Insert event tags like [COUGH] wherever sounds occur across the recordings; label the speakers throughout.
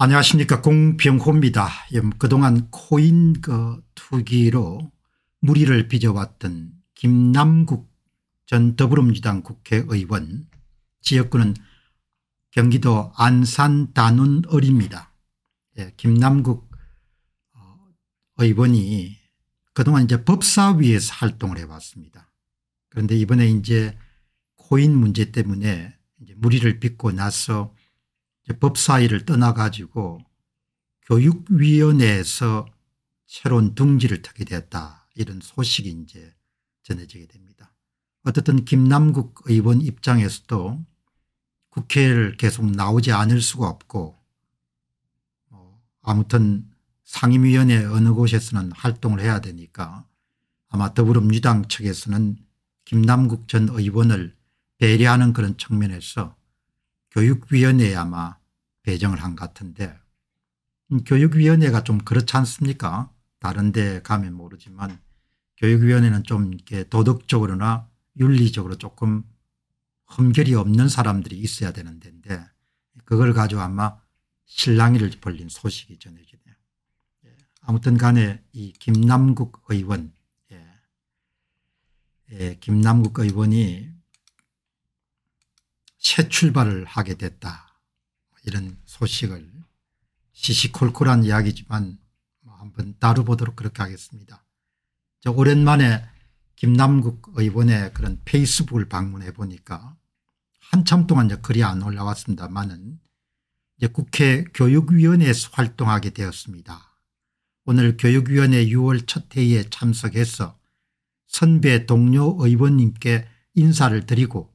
Speaker 1: 안녕하십니까 공병호입니다. 예, 그동안 코인 그 투기로 무리를 빚어왔던 김남국 전 더불어민주당 국회의원 지역구는 경기도 안산 단원을입니다. 예, 김남국 어, 의원이 그동안 이제 법사위에서 활동을 해왔습니다. 그런데 이번에 이제 코인 문제 때문에 이제 무리를 빚고 나서 법사위를 떠나가지고 교육위원회에서 새로운 둥지를 타게 되었다 이런 소식이 이제 전해지게 됩니다. 어쨌든 김남국 의원 입장에서도 국회를 계속 나오지 않을 수가 없고 뭐 아무튼 상임위원회 어느 곳에서는 활동을 해야 되니까 아마 더불어민주당 측에서는 김남국 전 의원을 배려하는 그런 측면에서 교육위원회에 아마 배정을 한 것 같은데 음, 교육위원회가 좀 그렇지 않습니까? 다른 데 가면 모르지만 교육위원회는 좀 이렇게 도덕적으로나 윤리적으로 조금 흠결이 없는 사람들이 있어야 되는 데인데 그걸 가지고 아마 실랑이를 벌린 소식이 전해지네요. 예, 아무튼 간에 이 김남국 의원 예. 예, 김남국 의원이 새 출발을 하게 됐다. 이런 소식을 시시콜콜한 이야기지만 뭐 한번 다뤄보도록 그렇게 하겠습니다. 저 오랜만에 김남국 의원의 그런 페이스북을 방문해 보니까 한참 동안 글이 안 올라왔습니다만은 이제 국회 교육위원회에서 활동하게 되었습니다. 오늘 교육위원회 6월 첫 회의에 참석해서 선배 동료 의원님께 인사를 드리고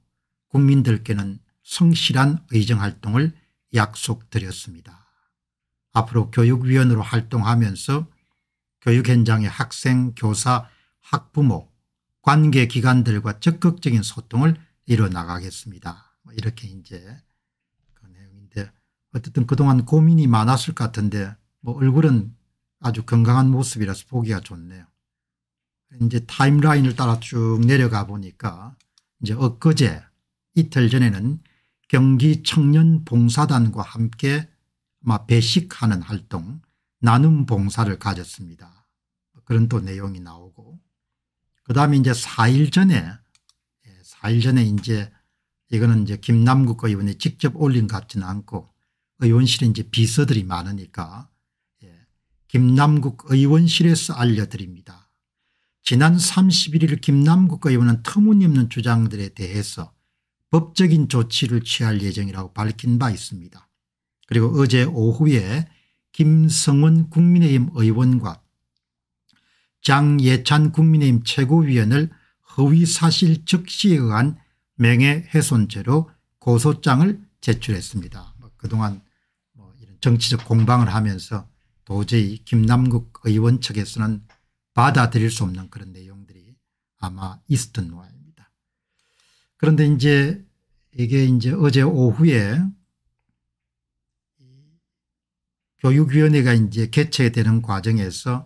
Speaker 1: 국민들께는 성실한 의정활동을 약속드렸습니다. 앞으로 교육위원으로 활동하면서 교육 현장의 학생, 교사, 학부모, 관계기관들과 적극적인 소통을 이뤄나가겠습니다. 뭐 이렇게 이제 그 내용인데 어쨌든 그동안 고민이 많았을 것 같은데 뭐 얼굴은 아주 건강한 모습이라서 보기가 좋네요. 이제 타임라인을 따라 쭉 내려가 보니까 이제 엊그제 이틀 전에는 경기청년봉사단과 함께 배식하는 활동 나눔 봉사를 가졌습니다. 그런 또 내용이 나오고 그 다음에 이제 4일 전에 4일 예, 전에 이제 이거는 이제 김남국 의원이 직접 올린 것 같지는 않고 의원실에 이제 비서들이 많으니까 예, 김남국 의원실에서 알려드립니다. 지난 31일 김남국 의원은 터무니없는 주장들에 대해서 법적인 조치를 취할 예정이라고 밝힌 바 있습니다. 그리고 어제 오후에 김성훈 국민의힘 의원과 장예찬 국민의힘 최고위원을 허위사실 적시에 의한 명예훼손죄로 고소장을 제출했습니다. 뭐 그동안 뭐 이런 정치적 공방을 하면서 도저히 김남국 의원 측에서는 받아들일 수 없는 그런 내용들이 아마 있었던 모양 그런데 이제 이게 이제 어제 오후에 교육위원회가 이제 개최되는 과정에서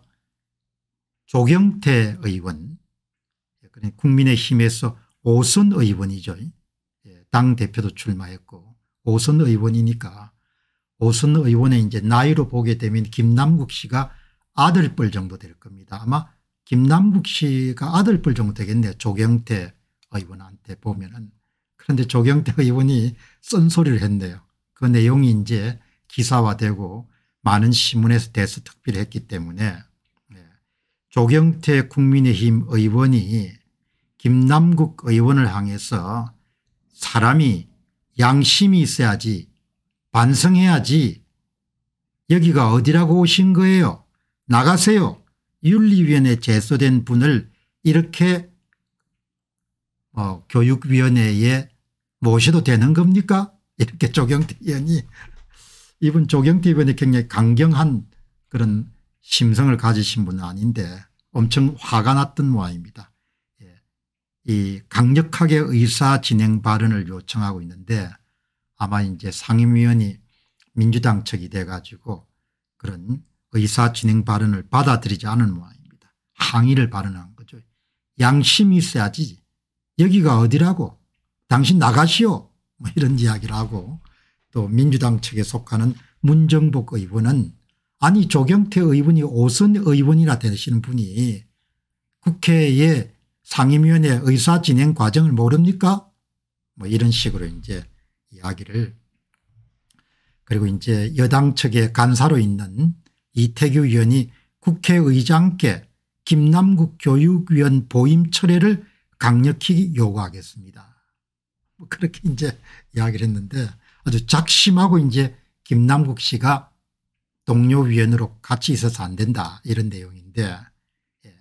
Speaker 1: 조경태 의원 그러니까 국민의힘에서 오선 의원이죠. 예, 당 대표도 출마했고 오선 의원이니까 오선 의원의 이제 나이로 보게 되면 김남국 씨가 아들뻘 정도 될 겁니다. 아마 김남국 씨가 아들뻘 정도 되겠네요. 조경태 의원한테 보면은 그런데 조경태 [LAUGHS] 의원이 쓴소리를 했네요. 그 내용이 이제 기사화되고 많은 신문에서 대서특필 했기 때문에 네. 조경태 국민의힘 의원이 김남국 의원을 향해서 사람이 양심이 있어야지 반성해야지 여기가 어디라고 오신 거예요 나가세요 윤리위원회 제소된 분을 이렇게 어, 교육위원회에 모셔도 되는 겁니까? 이렇게 조경태 의원이 [LAUGHS] 이분 조경태 의원이 굉장히 강경한 그런 심성을 가지신 분은 아닌데 엄청 화가 났던 모양입니다. 예. 이 강력하게 의사 진행 발언을 요청하고 있는데 아마 이제 상임위원이 민주당 측이 돼 가지고 그런 의사 진행 발언을 받아들이지 않은 모양입니다. 항의를 발언한 거죠. 양심이 있어야지 여기가 어디라고 당신 나가시오 뭐 이런 이야기를 하고 또 민주당 측에 속하는 문정복 의원은 아니 조경태 의원이 오선 의원이라 되시는 분이 국회의 상임위원회 의사 진행 과정을 모릅니까 뭐 이런 식으로 이제 이야기를 그리고 이제 여당 측의 간사로 있는 이태규 의원이 국회의장께 김남국 교육위원 보임 철회를 강력히 요구하겠습니다. 뭐 그렇게 이제 이야기를 했는데 아주 작심하고 이제 김남국 씨가 동료위원으로 같이 있어서 안 된다 이런 내용인데 예.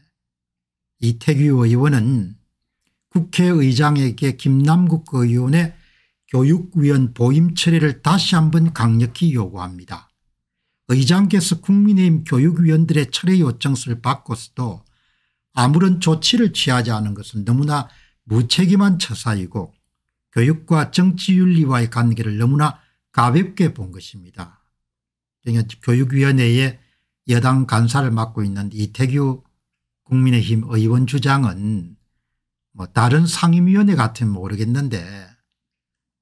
Speaker 1: 이태규 의원은 국회의장에게 김남국 의원의 교육위원 보임 처리를 다시 한번 강력히 요구합니다. 의장께서 국민의힘 교육위원들의 철회 요청서를 받고서도 아무런 조치를 취하지 않은 것은 너무나 무책임한 처사이고 교육과 정치윤리와의 관계를 너무나 가볍게 본 것입니다. 그러니까 교육위원회의 여당 간사를 맡고 있는 이태규 국민의힘 의원 주장은 뭐 다른 상임위원회 같으면 모르겠는데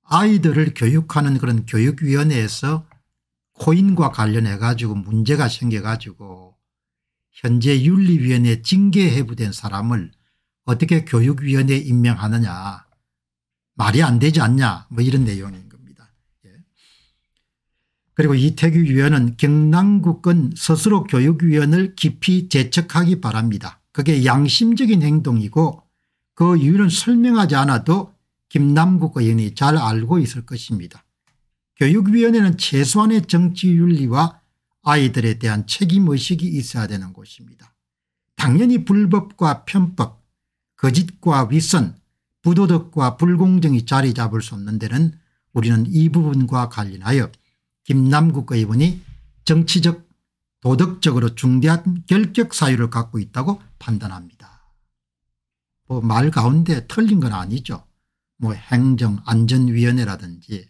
Speaker 1: 아이들을 교육하는 그런 교육위원회에서 코인과 관련해 가지고 문제가 생겨 가지고 현재 윤리위원회 징계 해부된 사람을 어떻게 교육위원회에 임명하느냐 말이 안 되지 않냐 뭐 이런 내용인 겁니다. 예. 그리고 이태규 위원은 경남국은 스스로 교육위원을 깊이 재척하기 바랍니다. 그게 양심적인 행동이고 그 이유는 설명하지 않아도 김남국 의원이 잘 알고 있을 것입니다. 교육위원회는 최소한의 정치윤리와 아이들에 대한 책임의식이 있어야 되는 곳입니다. 당연히 불법과 편법, 거짓과 위선, 부도덕과 불공정이 자리 잡을 수 없는 데는 우리는 이 부분과 관련하여 김남국 의원이 정치적 도덕적으로 중대한 결격 사유를 갖고 있다고 판단합니다. 뭐 말 가운데 틀린 건 아니죠. 뭐 행정안전위원회라든지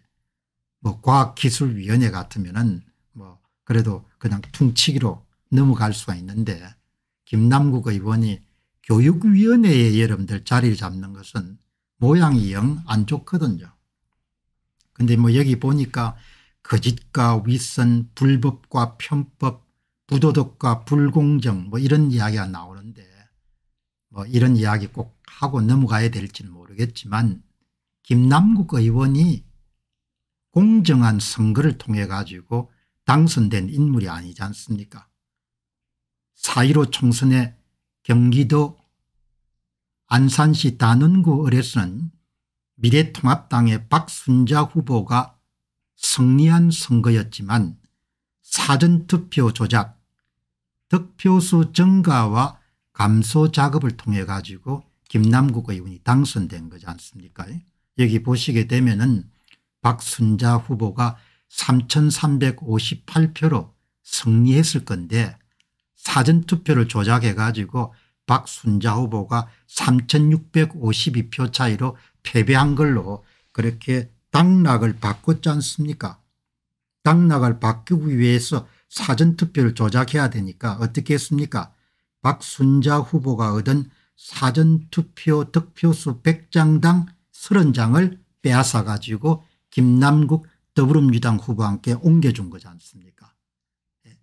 Speaker 1: 뭐 과학기술위원회 같으면은 그래도 그냥 퉁치기로 넘어갈 수가 있는데 김남국 의원이 교육위원회에 여러분들 자리를 잡는 것은 모양이 영 안 좋거든요. 근데 뭐 여기 보니까 거짓과 윗선 불법과 편법 부도덕과 불공정 뭐 이런 이야기가 나오는데 뭐 이런 이야기 꼭 하고 넘어가야 될지는 모르겠지만 김남국 의원이 공정한 선거를 통해 가지고 당선된 인물이 아니지 않습니까 4.15 총선에 경기도 안산시 단원구 을에서는 미래통합당의 박순자 후보가 승리한 선거였지만 사전투표 조작, 득표수 증가와 감소 작업을 통해 가지고 김남국 의원이 당선된 거지 않습니까 여기 보시게 되면 은 박순자 후보가 3,358표로 승리했을 건데 사전투표를 조작해 가지고 박순자 후보가 3,652표 차이로 패배한 걸로 그렇게 당락을 바꿨지 않습니까 당락을 바꾸기 위해서 사전투표를 조작해야 되니까 어떻게 했습니까 박순자 후보가 얻은 사전투표 득표수 100장당 30장을 빼앗아 가지고 김남국 더불어민주당 후보와 함께 옮겨준 거지 않습니까 예.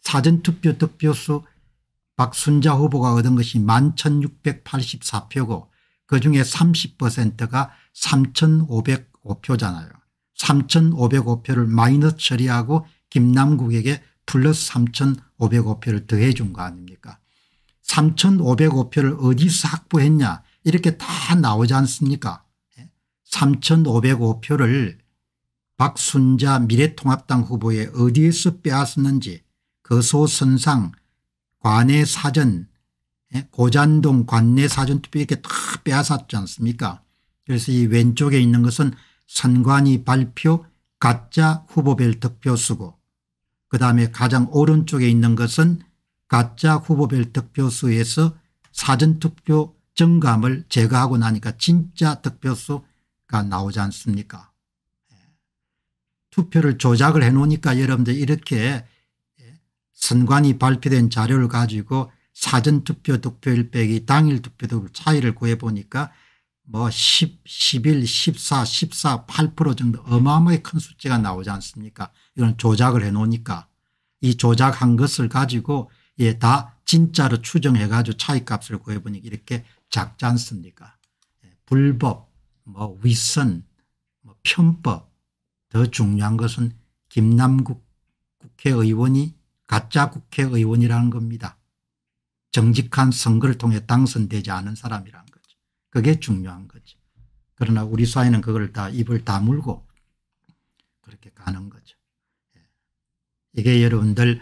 Speaker 1: 사전투표 득표수 박순자 후보가 얻은 것이 11,684표고 그중에 30%가 3,505표잖아요. 3,505표를 마이너스 처리하고 김남국에게 플러스 3,505표를 더해 준거 아닙니까 3,505표를 어디서 확보했냐 이렇게 다 나오지 않습니까 3,505표를 예. 박순자 미래통합당 후보에 어디에서 빼앗았는지 거소선상 그 관내 사전 예, 고잔동 관내 사전투표 이렇게 다 빼앗았지 않습니까 그래서 이 왼쪽에 있는 것은 선관위 발표 가짜 후보별 득표 수고 그다음에 가장 오른쪽에 있는 것은 가짜 후보별 득표 수에서 사전투표 증감을 제거하고 나니까 진짜 득표 수가 나오지 않습니까 투표를 조작을 해놓으니까 여러분들 이렇게 예, 선관위 발표된 자료를 가지고 사전투표 득표일 빼기 당일 투표 득표 차이를 구해보니까 뭐 10, 11, 14, 14, 8% 정도 어마어마하게 큰 숫자가 나오지 않습니까 이건 조작을 해놓으니까 이 조작한 것을 가지고 예, 다 진짜로 추정해 가지고 차이값을 구해보니까 이렇게 작지 않습니까 예, 불법 뭐 위선 뭐 편법 더 중요한 것은 김남국 국회의원이 가짜 국회의원이라는 겁니다. 정직한 선거를 통해 당선되지 않은 사람이라는 거죠. 그게 중요한 거죠. 그러나 우리 사회는 그걸 다 입을 다물고 그렇게 가는 거죠. 예. 이게 여러분들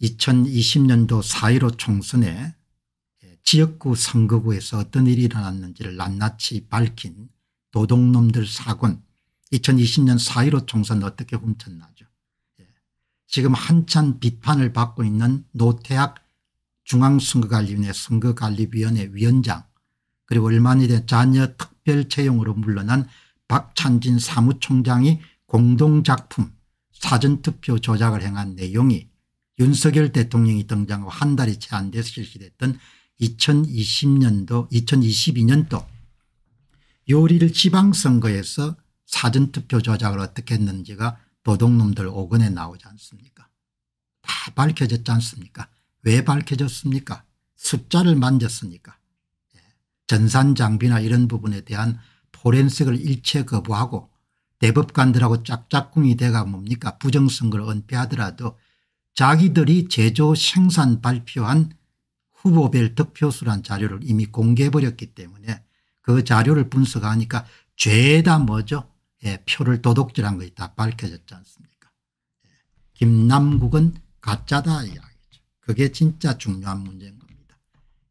Speaker 1: 2020년도 4.15 총선에 지역구 선거구에서 어떤 일이 일어났는지를 낱낱이 밝힌 도둑놈들 사건 2020년 4.15 총선 어떻게 훔쳤나죠. 예. 지금 한참 비판을 받고 있는 노태학 중앙선거관리위원회 선거관리위원회 위원장 그리고 얼마 전에 자녀 특별 채용으로 물러난 박찬진 사무총장이 공동작품 사전투표 조작을 행한 내용이 윤석열 대통령이 등장하고 한 달이 채 안 돼서 실시됐던 2020년도 2022년도 6일 지방선거에서 사전투표 조작을 어떻게 했는지가 도둑놈들 오근에 나오지 않습니까 다 밝혀졌지 않습니까 왜 밝혀졌습니까 숫자를 만졌습니까 예. 전산장비나 이런 부분에 대한 포렌식을 일체 거부하고 대법관들하고 짝짝꿍이 돼가 뭡니까 부정선거를 은폐하더라도 자기들이 제조 생산 발표한 후보별 득표수란 자료를 이미 공개해버렸기 때문에 그 자료를 분석하니까 죄다 뭐죠 예, 표를 도둑질한 것이 다 밝혀졌지 않습니까? 예, 김남국은 가짜다 이야기죠. 그게 진짜 중요한 문제인 겁니다.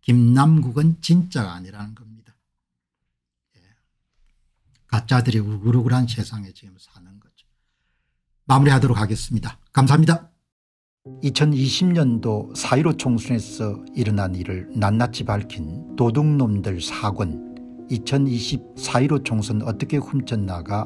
Speaker 1: 김남국은 진짜가 아니라는 겁니다. 예, 가짜들이 우글우글한 세상에 지금 사는 거죠. 마무리하도록 하겠습니다. 감사합니다. 2020년도 4.15 총선에서 일어난 일을 낱낱이 밝힌 도둑놈들 사권 2020 4.15 총선 어떻게 훔쳤나가